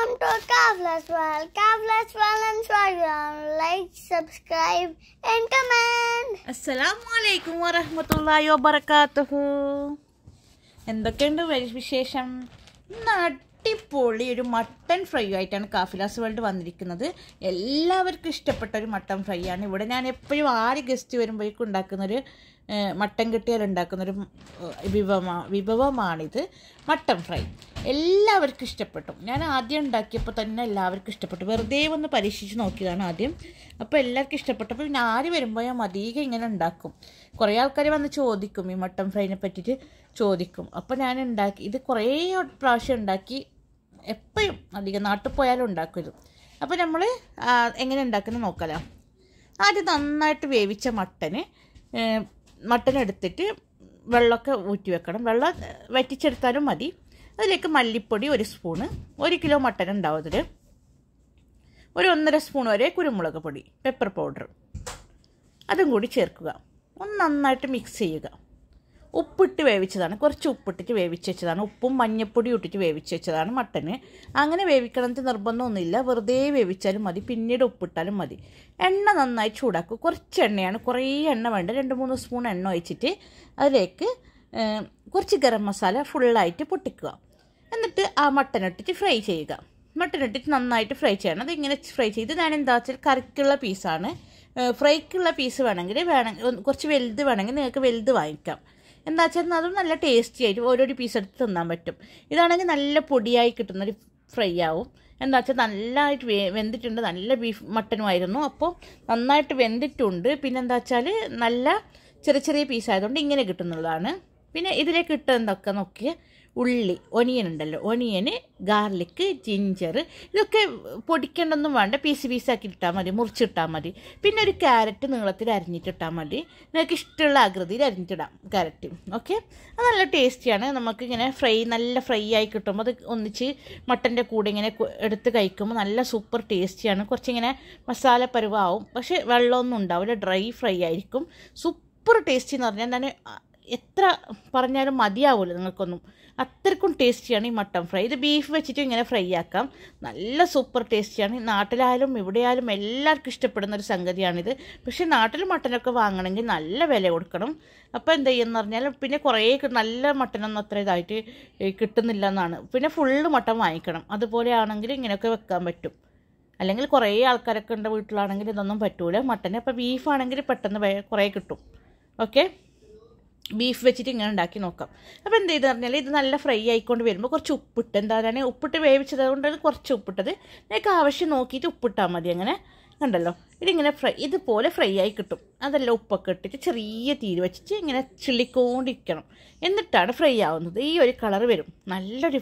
Welcome to Kavla's World. Kavla's World Instagram. Like, subscribe, and comment. അസ്സലാമലൈക്കും വറഹമത്തല്ലാഹി വബർക്കാത്തുഹു എന്തൊക്കെയുണ്ട് വിശേഷം ഇന്ന് അടിപൊളി ഒരു മട്ടൺ ഫ്രൈ ആയിട്ടാണ് കാഫിലാസ് വേൾഡ് വന്നിരിക്കുന്നത് എല്ലാവർക്കും ഇഷ്ടപ്പെട്ട ഒരു മട്ടൺ ഫ്രൈ ആണ് ഇവിടെ ഞാൻ എപ്പോഴും ആര് ഗസ്റ്റ് വരുമ്പോഴേക്കും ഉണ്ടാക്കുന്നൊരു മട്ടൻ കിട്ടിയാൽ ഉണ്ടാക്കുന്നൊരു വിഭവമാ വിഭവമാണിത് മട്ടൻ ഫ്രൈ എല്ലാവർക്കും ഇഷ്ടപ്പെട്ടു ഞാൻ ആദ്യം ഉണ്ടാക്കിയപ്പോൾ തന്നെ എല്ലാവർക്കും ഇഷ്ടപ്പെട്ടു വെറുതെ ഒന്ന് പരീക്ഷിച്ച് നോക്കിയതാണ് ആദ്യം അപ്പോൾ എല്ലാവർക്കും ഇഷ്ടപ്പെട്ടപ്പോൾ പിന്നെ ആര് വരുമ്പോൾ ഞാൻ അധികം ഇങ്ങനെ ഉണ്ടാക്കും കുറേ ആൾക്കാർ വന്ന് ചോദിക്കും ഈ മട്ടൻ ഫ്രൈനെ പറ്റിയിട്ട് ചോദിക്കും അപ്പോൾ ഞാൻ ഉണ്ടാക്കി ഇത് കുറേ പ്രാവശ്യം ഉണ്ടാക്കി എപ്പോഴും അധികം നാട്ടിൽ പോയാലും ഇത് അപ്പോൾ നമ്മൾ എങ്ങനെ ഉണ്ടാക്കുന്നത് നോക്കലാം ആദ്യം നന്നായിട്ട് വേവിച്ച മട്ടന് മട്ടൺ എടുത്തിട്ട് വെള്ളമൊക്കെ ഊറ്റി വെക്കണം വെള്ളം വറ്റിച്ചെടുത്താലും മതി അതിലേക്ക് മല്ലിപ്പൊടി ഒരു സ്പൂണ് ഒരു കിലോ മട്ടൻ ഉണ്ടാവും അതിൽ ഒരു ഒന്നര സ്പൂൺ വരെ കുരുമുളക് പൊടി പെപ്പർ പൗഡർ അതും കൂടി ചേർക്കുക ഒന്ന് നന്നായിട്ട് മിക്സ് ചെയ്യുക ഉപ്പിട്ട് വേവിച്ചതാണ് കുറച്ച് ഉപ്പിട്ടിട്ട് വേവിച്ച് വെച്ചതാണ് ഉപ്പും മഞ്ഞപ്പൊടി ഇട്ടിട്ട് വേവിച്ച് വെച്ചതാണ് മട്ടന് അങ്ങനെ വേവിക്കണമെന്ന് നിർബന്ധമൊന്നുമില്ല വെറുതെ വേവിച്ചാലും മതി പിന്നീട് ഉപ്പിട്ടാലും മതി എണ്ണ നന്നായി ചൂടാക്കുക കുറച്ച് എണ്ണയാണ് കുറേ എണ്ണ വേണ്ട രണ്ട് മൂന്ന് സ്പൂൺ എണ്ണ ഒഴിച്ചിട്ട് അതിലേക്ക് കുറച്ച് ഗരം മസാല ഫുള്ളായിട്ട് പൊട്ടിക്കുക എന്നിട്ട് ആ മട്ടൻ ഇട്ടിട്ട് ഫ്രൈ ചെയ്യുക മട്ടൻ ഇട്ടിട്ട് നന്നായിട്ട് ഫ്രൈ ചെയ്യണം അതിങ്ങനെ ഫ്രൈ ചെയ്ത് ഞാൻ എന്താ വെച്ചാൽ കറിക്കുള്ള പീസാണ് ഫ്രൈക്കുള്ള പീസ് വേണമെങ്കിൽ വേണമെങ്കിൽ കുറച്ച് വലുത് വേണമെങ്കിൽ നിങ്ങൾക്ക് വലുത് വാങ്ങിക്കാം എന്താ വെച്ചാൽ അതും നല്ല ടേസ്റ്റി ആയിട്ട് ഓരോരോ പീസ് എടുത്ത് തിന്നാൻ പറ്റും ഇതാണെങ്കിൽ നല്ല പൊടിയായി കിട്ടുന്നൊരു ഫ്രൈ ആവും എന്താ വെച്ചാൽ നല്ലതായിട്ട് വേ വെന്തിട്ടുണ്ട് നല്ല ബീഫ് മട്ടനുമായിരുന്നു അപ്പോൾ നന്നായിട്ട് വെന്തിട്ടുണ്ട് പിന്നെ എന്താ വെച്ചാൽ നല്ല ചെറിയ ചെറിയ പീസ് ആയതുകൊണ്ട് ഇങ്ങനെ കിട്ടുന്നുള്ളതാണ് പിന്നെ ഇതിലേക്ക് ഇട്ടതെന്തൊക്കെ എന്തൊക്കെ നോക്കിയാൽ ഉള്ളി ഒനിയൻ ഉണ്ടല്ലോ ഒനിയന് ഗാർലിക്ക് ജിഞ്ചർ ഇതൊക്കെ പൊടിക്കേണ്ടൊന്നും വേണ്ട പീസ് പീസാക്കി ഇട്ടാൽ മതി മുറിച്ചിട്ടാൽ മതി പിന്നെ ഒരു ക്യാരറ്റ് നീളത്തിൽ അരിഞ്ഞിട്ടിട്ടാൽ മതി നിങ്ങൾക്ക് ഇഷ്ടമുള്ള ആകൃതിയിൽ അരിഞ്ഞിട്ടിടാം ക്യാരറ്റ് ഓക്കെ അത് നല്ല ടേസ്റ്റിയാണ് നമുക്ക് ഇങ്ങനെ ഫ്രൈ നല്ല ഫ്രൈ ആയി കിട്ടുമ്പോൾ അത് ഒന്നിച്ച് മട്ടൻ്റെ കൂടെ ഇങ്ങനെ എടുത്ത് കഴിക്കുമ്പോൾ നല്ല സൂപ്പർ ടേസ്റ്റിയാണ് കുറച്ചിങ്ങനെ മസാല പരുവാവും പക്ഷേ വെള്ളമൊന്നും ഉണ്ടാവില്ല ഡ്രൈ ഫ്രൈ ആയിരിക്കും സൂപ്പർ ടേസ്റ്റി എന്ന് പറഞ്ഞാൽ ഞാൻ എത്ര പറഞ്ഞാലും മതിയാവില്ല നിങ്ങൾക്കൊന്നും അത്രക്കും ടേസ്റ്റിയാണ് ഈ മട്ടൻ ഫ്രൈ ഇത് ബീഫ് വെച്ചിട്ട് ഇങ്ങനെ ഫ്രൈ ആക്കാം നല്ല സൂപ്പർ ടേസ്റ്റിയാണ് നാട്ടിലായാലും എവിടെയായാലും എല്ലാവർക്കും ഇഷ്ടപ്പെടുന്ന ഒരു സംഗതിയാണിത് പക്ഷേ നാട്ടിൽ മട്ടനൊക്കെ വാങ്ങണമെങ്കിൽ നല്ല വില കൊടുക്കണം അപ്പോൾ എന്താ ചെയ്യുമെന്ന് പറഞ്ഞാൽ പിന്നെ കുറേ നല്ല മട്ടനൊന്നും അത്ര ഇതായിട്ട് കിട്ടുന്നില്ല എന്നാണ് പിന്നെ ഫുള്ള് മട്ടൻ വാങ്ങിക്കണം അതുപോലെ ആണെങ്കിൽ ഇങ്ങനെയൊക്കെ വെക്കാൻ പറ്റും അല്ലെങ്കിൽ കുറേ ആൾക്കാരൊക്കെ ഉണ്ട് വീട്ടിലാണെങ്കിൽ ഇതൊന്നും പറ്റൂല മട്ടൻ അപ്പോൾ ബീഫാണെങ്കിൽ പെട്ടെന്ന് കുറേ കിട്ടും ഓക്കെ ബീഫ് വെച്ചിട്ട് ഇങ്ങനെ ഉണ്ടാക്കി നോക്കാം അപ്പോൾ എന്ത് ചെയ്തെന്ന് പറഞ്ഞാൽ ഇത് നല്ല ഫ്രൈ ആയിക്കൊണ്ട് വരുമ്പോൾ കുറച്ച് ഉപ്പിട്ട് എന്താണ് ഉപ്പിട്ട് വേവിച്ചത് കൊണ്ടാണ് കുറച്ച് ഉപ്പിട്ടത് നിങ്ങൾക്ക് ആവശ്യം നോക്കിയിട്ട് ഉപ്പിട്ടാൽ മതി അങ്ങനെ കണ്ടല്ലോ ഇതിങ്ങനെ ഫ്രൈ ഇതുപോലെ ഫ്രൈ ആയി കിട്ടും അതെല്ലാം ഉപ്പൊക്കെ ഇട്ടിട്ട് ചെറിയ തീര് വെച്ചിട്ട് ഇങ്ങനെ ചിള്ളിക്കൊണ്ടിരിക്കണം എന്നിട്ടാണ് ഫ്രൈ ആവുന്നത് ഈ ഒരു കളർ വരും നല്ലൊരു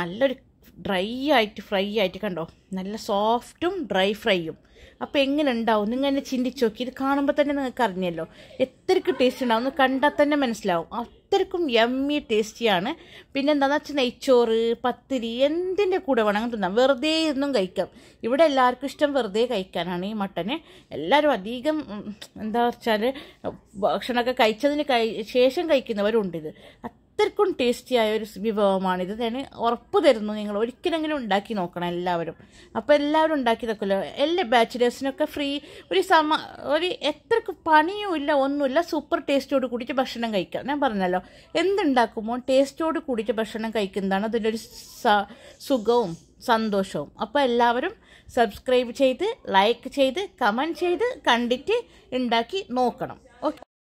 നല്ലൊരു ഡ്രൈ ആയിട്ട് ഫ്രൈ ആയിട്ട് കണ്ടോ നല്ല സോഫ്റ്റും ഡ്രൈ ഫ്രൈയും അപ്പം എങ്ങനെ ഉണ്ടാവും നിങ്ങൾ എന്നെ ചിന്തിച്ച് നോക്കി ഇത് കാണുമ്പോൾ തന്നെ നിങ്ങൾക്ക് അറിഞ്ഞല്ലോ എത്രക്ക് ടേസ്റ്റ് ഉണ്ടാവും എന്ന് കണ്ടാൽ തന്നെ മനസ്സിലാവും അത്രക്കും യമ്മി ടേസ്റ്റിയാണ് പിന്നെ എന്താണെന്ന് വെച്ചാൽ നെയ്ച്ചോറ് പത്തിരി എന്തിൻ്റെ കൂടെ വേണമെങ്കിൽ തിന്നാം വെറുതെ ഇരുന്നും കഴിക്കാം ഇവിടെ എല്ലാവർക്കും ഇഷ്ടം വെറുതെ കഴിക്കാനാണ് ഈ മട്ടനെ എല്ലാവരും അധികം എന്താ വെച്ചാൽ ഭക്ഷണമൊക്കെ കഴിച്ചതിന് ശേഷം കഴിക്കുന്നവരുണ്ട് ഇത് ടേസ്റ്റി ടേസ്റ്റിയായ ഒരു ഇത് ഞാൻ ഉറപ്പ് തരുന്നു നിങ്ങൾ ഒരിക്കലെങ്കിലും ഉണ്ടാക്കി നോക്കണം എല്ലാവരും അപ്പോൾ എല്ലാവരും ഉണ്ടാക്കി നോക്കുമല്ലോ എല്ലാ ബാച്ചിലേഴ്സിനൊക്കെ ഫ്രീ ഒരു സമ ഒരു എത്രക്ക് പണിയുമില്ല ഒന്നുമില്ല സൂപ്പർ ടേസ്റ്റോട് കൂടിയിട്ട് ഭക്ഷണം കഴിക്കാം ഞാൻ പറഞ്ഞല്ലോ എന്തുണ്ടാക്കുമ്പോൾ ടേസ്റ്റോട് കൂടിയിട്ട് ഭക്ഷണം കഴിക്കുന്നതാണ് അതിൻ്റെ ഒരു സുഖവും സന്തോഷവും അപ്പോൾ എല്ലാവരും സബ്സ്ക്രൈബ് ചെയ്ത് ലൈക്ക് ചെയ്ത് കമൻറ്റ് ചെയ്ത് കണ്ടിട്ട് ഉണ്ടാക്കി നോക്കണം